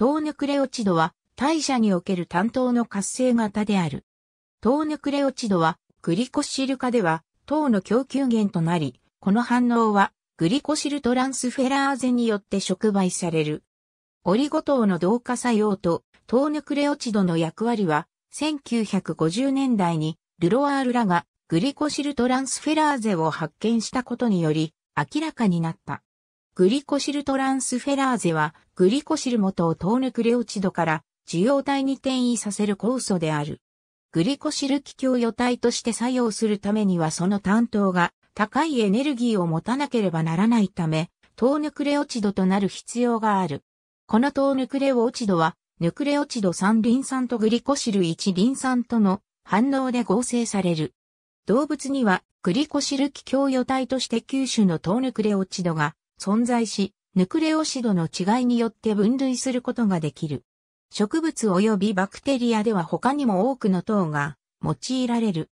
糖ヌクレオチドは代謝における担当の活性型である。糖ヌクレオチドはグリコシル化では糖の供給源となり、この反応はグリコシルトランスフェラーゼによって触媒される。オリゴ糖の同化作用と糖ヌクレオチドの役割は1950年代にルロアールらがグリコシルトランスフェラーゼを発見したことにより明らかになった。グリコシルトランスフェラーゼは、グリコシル元を糖ヌクレオチドから受容体に転移させる酵素である。グリコシル気境与体として作用するためにはその担当が高いエネルギーを持たなければならないため、糖ヌクレオチドとなる必要がある。この糖ヌクレオチドは、ヌクレオチド3リン酸とグリコシル1リン酸との反応で合成される。動物にはグリコシル気境与体として9種の糖ヌクレオチドが存在し、ヌクレオシドの違いによって分類することができる。植物及びバクテリアでは他にも多くの糖が用いられる。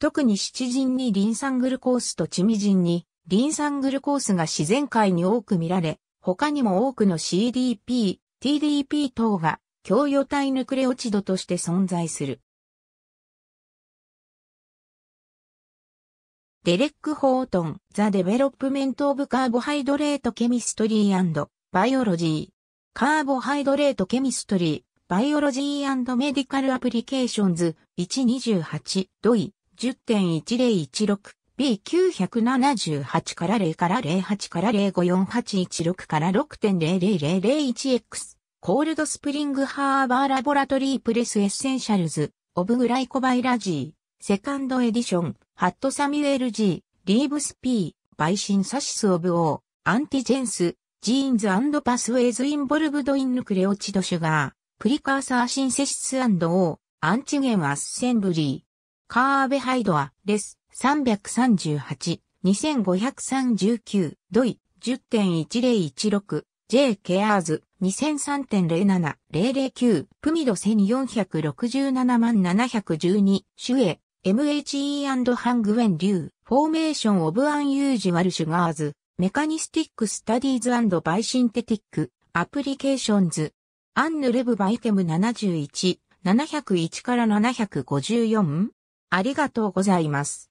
特に七人にリン酸グルコースとチミジンにリン酸グルコースが自然界に多く見られ、他にも多くの CDP、TDP 等が共用体ヌクレオチドとして存在する。デレック・ホートン、ザ・デベロップメント・オブ・カーボハイドレート・ケミストリーバイオロジー。カーボハイドレート・ケミストリー、バイオロジーメディカル・アプリケーションズ、128、ドイ、10.1016。B978 から0から08から054816から6.00001 x コールドスプリングハーバーラボラトリープレスエッセンシャルズオブグライコバイラジーセカンドエディション、ハット・サミュエル・ G、リーブス・ P、バイシン・サシス・オブ・オー、アンティジェンス、ジーンズパスウェイズ・インボルブド・イン・ヌクレオチド・シュガー、プリカーサー・シンセシス・オー、アンチゲン・アッセンブリー、カーベ・ハイドア、レス、338、2539、ドイ、10.1016、J ケアーズ、2003.07009、プミド1467万712、シュエ、MHE& ハングウェン・リュー、フォーメーション・オブ・アンユージュアル・シュガーズ、メカニスティック・スタディーズバイ・シンテティック、アプリケーションズ、アンヌ・レブ・バイテム71、701から754。ありがとうございます。